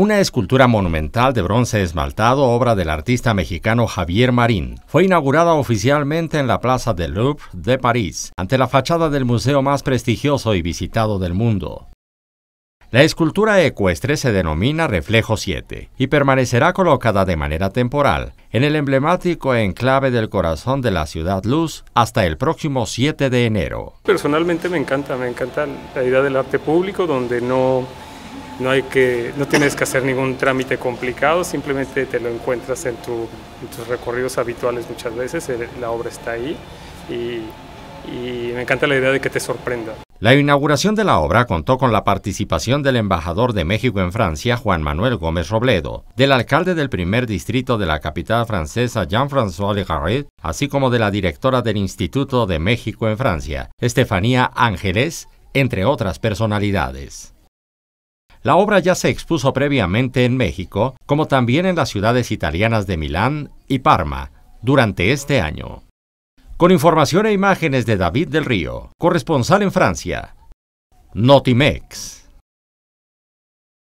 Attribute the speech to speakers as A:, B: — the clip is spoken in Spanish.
A: Una escultura monumental de bronce esmaltado, obra del artista mexicano Javier Marín, fue inaugurada oficialmente en la Plaza del Louvre de París, ante la fachada del museo más prestigioso y visitado del mundo. La escultura ecuestre se denomina Reflejo 7 y permanecerá colocada de manera temporal en el emblemático enclave del corazón de la ciudad Luz hasta el próximo 7 de enero.
B: Personalmente me encanta, me encanta la idea del arte público donde no no, tienes que hacer ningún trámite complicado, simplemente te lo encuentras en, tus recorridos habituales muchas veces, eh, la obra está ahí y, me encanta la idea de que te sorprenda.
A: La inauguración de la obra contó con la participación del embajador de México en Francia, Juan Manuel Gómez Robledo, del alcalde del primer distrito de la capital francesa, Jean-François Legarret, así como de la directora del Instituto de México en Francia, Estefanía Ángeles, entre otras personalidades. La obra ya se expuso previamente en México, como también en las ciudades italianas de Milán y Parma, durante este año. Con información e imágenes de David del Río, corresponsal en Francia. Notimex.